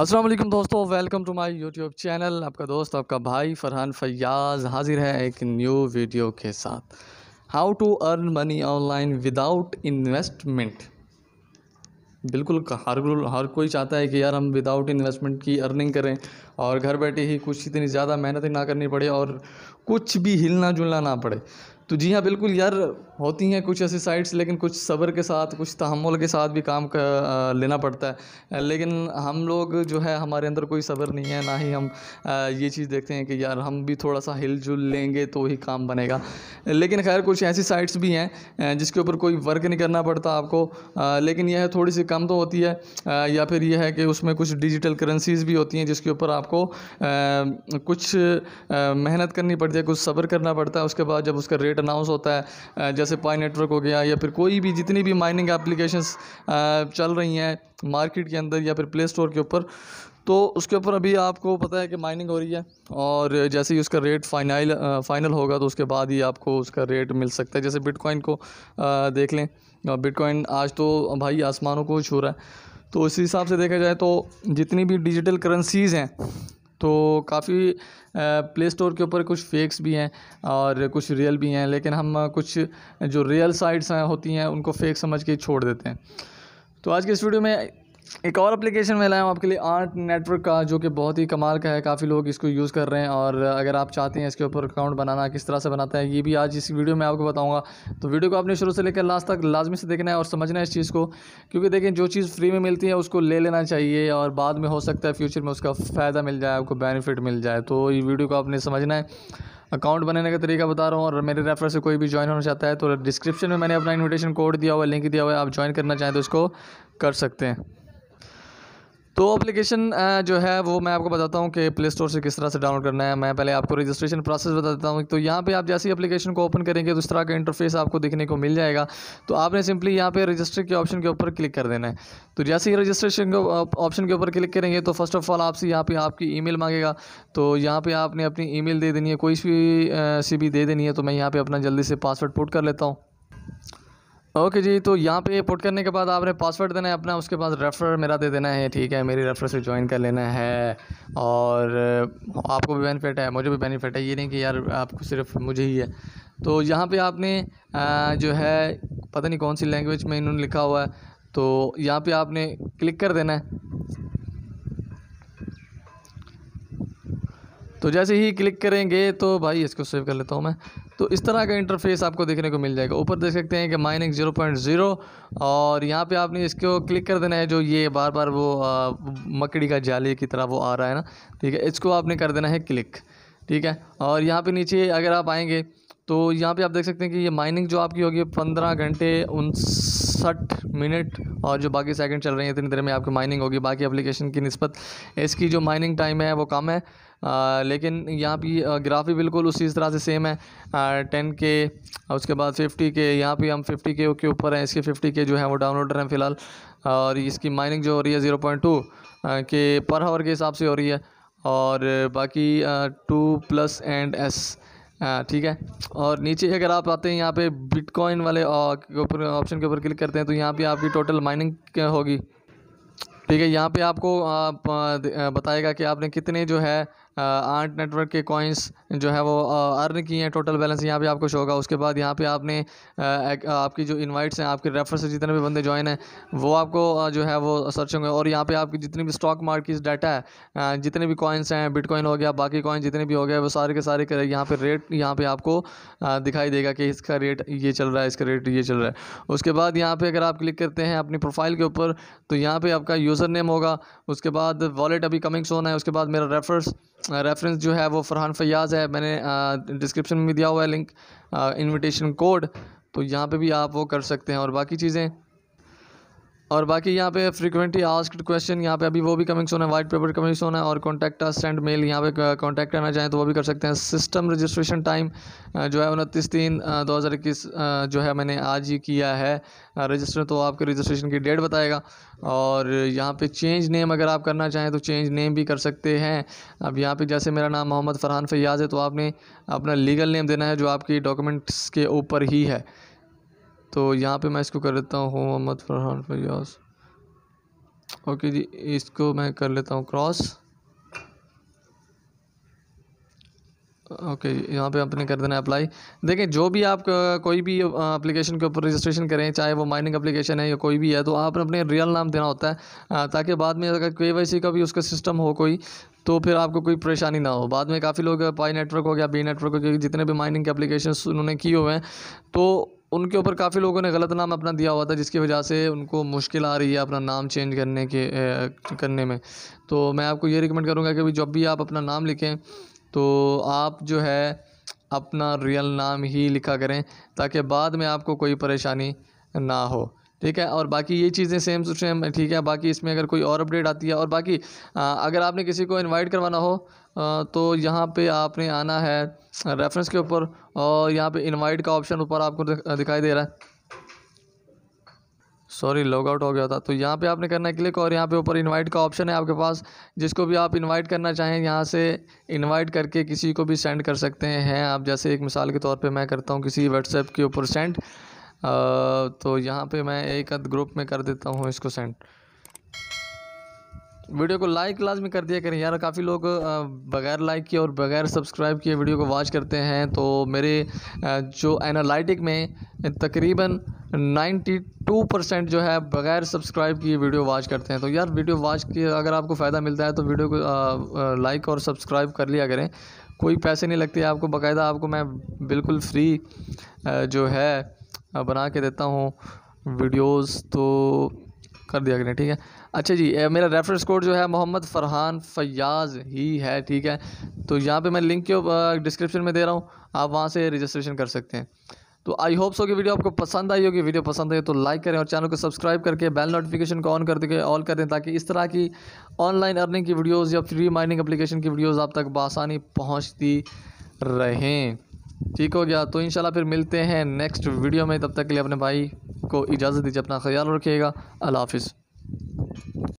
असलम दोस्तों welcome to my YouTube channel आपका दोस्त आपका भाई फरहान फयाज हाजिर है एक न्यू वीडियो के साथ how to earn money online without investment बिल्कुल हर हर कोई चाहता है कि यार हम विदाउट इन्वेस्टमेंट की अर्निंग करें और घर बैठे ही कुछ इतनी ज़्यादा मेहनत ना करनी पड़े और कुछ भी हिलना जुलना ना पड़े तो जी हाँ बिल्कुल यार होती हैं कुछ ऐसी साइट्स लेकिन कुछ सब्र के साथ कुछ तहमुल के साथ भी काम कर, लेना पड़ता है लेकिन हम लोग जो है हमारे अंदर कोई सब्र नहीं है ना ही हम ये चीज़ देखते हैं कि यार हम भी थोड़ा सा हिल जुल लेंगे तो ही काम बनेगा लेकिन खैर कुछ ऐसी साइट्स भी हैं जिसके ऊपर कोई वर्क नहीं करना पड़ता आपको लेकिन यह है थोड़ी सी कम तो होती है या फिर यह है कि उसमें कुछ डिजिटल करेंसीज़ भी होती हैं जिसके ऊपर आपको कुछ मेहनत करनी पड़ती है कुछ सब्र करना पड़ता है उसके बाद जब उसका रेट अनाउंस होता है जैसे जैसे पाई नेटवर्क हो गया या फिर कोई भी जितनी भी माइनिंग एप्लीकेशंस चल रही हैं मार्केट के अंदर या फिर प्ले स्टोर के ऊपर तो उसके ऊपर अभी आपको पता है कि माइनिंग हो रही है और जैसे ही उसका रेट फाइनल फाइनल होगा तो उसके बाद ही आपको उसका रेट मिल सकता है जैसे बिटकॉइन को आ, देख लें बिटकॉइन आज तो भाई आसमानों को छू रहा है तो इसी हिसाब से देखा जाए तो जितनी भी डिजिटल करेंसीज़ हैं तो काफ़ी प्ले स्टोर के ऊपर कुछ फेक्स भी हैं और कुछ रियल भी हैं लेकिन हम कुछ जो रियल साइट्स हैं होती हैं उनको फेक समझ के छोड़ देते हैं तो आज के इस वीडियो में एक और एप्लीकेशन में लाया हूँ आपके लिए आर्ट नेटवर्क का जो कि बहुत ही कमाल का है काफ़ी लोग इसको यूज़ कर रहे हैं और अगर आप चाहते हैं इसके ऊपर अकाउंट बनाना किस तरह से बनाता है ये भी आज इस वीडियो में आपको बताऊंगा तो वीडियो को आपने शुरू से लेकर लास्ट तक लाजमी से देखना है और समझना है इस चीज़ को क्योंकि देखें जो चीज़ फ्री में मिलती है उसको ले लेना चाहिए और बाद में हो सकता है फ्यूचर में उसका फ़ायदा मिल जाए आपको बेनिफिट मिल जाए तो ये वीडियो को आपने समझना है अकाउंट बनाने का तरीका बता रहा हूँ और मेरे रेफर से कोई भी ज्वाइन होना चाहता है तो डिस्क्रिप्शन में मैंने अपना इन्विटेशन कोड दिया हुआ है लिंक दिया हुआ है आप ज्वाइन करना चाहें तो इसको कर सकते हैं तो एप्लीकेशन जो है वो मैं आपको बताता हूँ कि प्ले स्टोर से किस तरह से डाउनलोड करना है मैं पहले आपको रजिस्ट्रेशन प्रोसेस बता देता हूँ तो यहाँ पे आप जैसे ही एप्लीकेशन को ओपन करेंगे तो इस तरह का इंटरफेस आपको देखने को मिल जाएगा तो आपने सिंपली यहाँ पे रजिस्टर के ऑप्शन के ऊपर क्लिक कर देना है तो जैसे ही रजिस्ट्रेशन ऑप्शन के ऊपर क्लिक करेंगे तो फर्स्ट ऑफ ऑल आपसे यहाँ पर आपकी ई मांगेगा तो यहाँ पर आपने अपनी ई दे देनी है कोई भी सी भी दे देनी है तो मैं यहाँ पर अपना जल्दी से पासवर्ड पुट कर लेता हूँ ओके जी तो यहाँ पे पुट करने के बाद आपने पासवर्ड देना है अपना उसके बाद रेफर मेरा दे देना है ठीक है मेरी रेफर से ज्वाइन कर लेना है और आपको भी बेनिफिट है मुझे भी बेनिफिट है ये नहीं कि यार आपको सिर्फ मुझे ही है तो यहाँ पे आपने आ, जो है पता नहीं कौन सी लैंग्वेज में इन्होंने लिखा हुआ है तो यहाँ पे आपने क्लिक कर देना है तो जैसे ही क्लिक करेंगे तो भाई इसको सेव कर लेता हूँ मैं तो इस तरह का इंटरफेस आपको देखने को मिल जाएगा ऊपर देख सकते हैं कि माइनिंग ज़ीरो पॉइंट ज़ीरो और यहाँ पे आपने इसको क्लिक कर देना है जो ये बार बार वो आ, मकड़ी का जाली की तरह वो आ रहा है ना ठीक है इसको आपने कर देना है क्लिक ठीक है और यहाँ पर नीचे अगर आप आएँगे तो यहाँ पर आप देख सकते हैं कि ये माइनिंग जो आपकी होगी पंद्रह घंटे उनसठ मिनट और जो बाकी सेकेंड चल रही है इतनी देर में आपकी माइनिंग होगी बाकी अप्लीकेशन की नस्बत इसकी जो माइनिंग टाइम है वो कम है लेकिन यहाँ पर ग्राफ भी बिल्कुल उसी तरह से सेम है टेन के उसके बाद फिफ्टी के यहाँ पे हम फिफ्टी के के ऊपर हैं इसके फिफ्टी के जो है वो डाउनलोडर हैं फ़िलहाल और इसकी माइनिंग जो हो रही है ज़ीरो पॉइंट टू के पर आवर के हिसाब से हो रही है और बाकी टू प्लस एंड एस ठीक है और नीचे अगर आप आते हैं यहाँ पे बिटकॉइन वाले ऊपर ऑप्शन के ऊपर क्लिक करते हैं तो यहाँ पे आपकी टोटल माइनिंग होगी ठीक है यहाँ पे आपको आप बताएगा कि आपने कितने जो है आठ नेटवर्क के कॉइन्स जो है वो अर्न किए हैं टोटल बैलेंस यहाँ पे आपको शो होगा उसके बाद यहाँ पे आपने आपकी जो इनवाइट्स हैं आपके रेफर से जितने भी बंदे ज्वाइन हैं वो आपको जो है वो सर्च होंगे और यहाँ पे आपकी जितनी भी स्टॉक मार्केट डाटा है जितने भी कॉइन्स हैं बिटकॉइन हो गया बाकी कॉइन जितने भी हो गए वो सारे के सारे यहाँ पर रेट यहाँ पर आपको दिखाई देगा कि इसका रेट ये चल रहा है इसका रेट ये चल रहा है उसके बाद यहाँ पर अगर आप क्लिक करते हैं अपनी प्रोफाइल के ऊपर तो यहाँ पर आपका यूज़र नेम होगा उसके बाद वॉलेट अभी कमिंग सोन है उसके बाद मेरा रेफर्स रेफरेंस जो है वो फ़रहान फ़याज़ है मैंने डिस्क्रिप्शन में दिया हुआ है लिंक इनविटेशन कोड तो यहाँ पे भी आप वो कर सकते हैं और बाकी चीज़ें और बाकी यहाँ पे फ्रीक्वेंटली आस्क्ड क्वेश्चन यहाँ पे अभी वो भी कमिंग्स होना है वाइट पेपर कमिंग्स होना है और कॉन्टैक्ट अस सेंड मेल यहाँ पे कॉन्टैक्ट करना चाहें तो वो भी कर सकते हैं सिस्टम रजिस्ट्रेशन टाइम जो है उनतीस तीन दो हज़ार इक्कीस जो है मैंने आज ही किया है रजिस्टर तो आपके रजिस्ट्रेशन की डेट बताएगा और यहाँ पे चेंज नेम अगर आप करना चाहें तो चेंज नेम भी कर सकते हैं अब यहाँ पे जैसे मेरा नाम मोहम्मद फरहान फैयाज़ है तो आपने अपना लीगल नेम देना है जो आपकी डॉक्यूमेंट्स के ऊपर ही है तो यहाँ पे मैं इसको कर लेता हूँ मोहम्मद फरहान फयास ओके जी इसको मैं कर लेता हूँ क्रॉस ओके okay, यहाँ पे आपने कर देना अप्लाई देखें जो भी आप कोई भी एप्लीकेशन के ऊपर रजिस्ट्रेशन करें चाहे वो माइनिंग एप्लीकेशन है या कोई भी है तो आपने अपने रियल नाम देना होता है ताकि बाद में अगर के का भी उसका सिस्टम हो कोई तो फिर आपको कोई परेशानी ना हो बाद में काफ़ी लोग पाई नेटवर्क हो गया बी नेटवर्क हो गया जितने भी माइनिंग के अप्लीकेशन उन्होंने किए हुए हैं तो उनके ऊपर काफ़ी लोगों ने गलत नाम अपना दिया हुआ था जिसकी वजह से उनको मुश्किल आ रही है अपना नाम चेंज करने के करने में तो मैं आपको ये रिकमेंड करूँगा कि जब भी आप अपना नाम लिखें तो आप जो है अपना रियल नाम ही लिखा करें ताकि बाद में आपको कोई परेशानी ना हो ठीक है और बाकी ये चीज़ें सेम टू सेम ठीक है बाकी इसमें अगर कोई और अपडेट आती है और बाकी आ, अगर आपने किसी को इनवाइट करवाना हो आ, तो यहाँ पे आपने आना है रेफरेंस के ऊपर और यहाँ पे इनवाइट का ऑप्शन ऊपर आपको दिखाई दे रहा है सॉरी लॉग आउट हो गया था तो यहाँ पे आपने करना क्लिक और यहाँ पे ऊपर इनवाइट का ऑप्शन है आपके पास जिसको भी आप इनवाइट करना चाहें यहाँ से इनवाइट करके किसी को भी सेंड कर सकते हैं आप जैसे एक मिसाल के तौर पे मैं करता हूँ किसी व्हाट्सएप के ऊपर सेंड तो यहाँ पे मैं एक अद ग्रुप में कर देता हूँ इसको सेंड वीडियो को लाइक लाजमी कर दिया करें यार काफ़ी लोग बगैर लाइक किए और बगैर सब्सक्राइब किए वीडियो को वॉच करते हैं तो मेरे जो एनालिटिक में तकरीबन 92 परसेंट जो है बगैर सब्सक्राइब किए वीडियो वॉच करते हैं तो यार वीडियो वॉच के अगर आपको फ़ायदा मिलता है तो वीडियो को लाइक और सब्सक्राइब कर लिया करें कोई पैसे नहीं लगते आपको बाकायदा आपको मैं बिल्कुल फ्री जो है बना के देता हूँ वीडियोस तो कर दिया करें ठीक है अच्छा जी मेरा रेफरेंस कोड जो है मोहम्मद फ़रहान फ़याज़ ही है ठीक है तो यहाँ पे मैं लिंक के डिस्क्रिप्शन में दे रहा हूँ आप वहाँ से रजिस्ट्रेशन कर सकते हैं तो आई होप सो कि वीडियो आपको पसंद आई होगी वीडियो पसंद आई तो लाइक करें और चैनल को सब्सक्राइब करके बेल नोटिफिकेशन को ऑन कर देंगे ऑल कर दें ताकि इस तरह की ऑनलाइन अर्निंग की वीडियोज़ या फ्री माइनिंग एप्लीकेशन की वीडियोज़ आप तक बसानी पहुँचती रहें ठीक हो गया तो इंशाल्लाह फिर मिलते हैं नेक्स्ट वीडियो में तब तक के लिए अपने भाई को इजाज़त दीजिए अपना ख्याल रखिएगा अल्लाह हाफिज़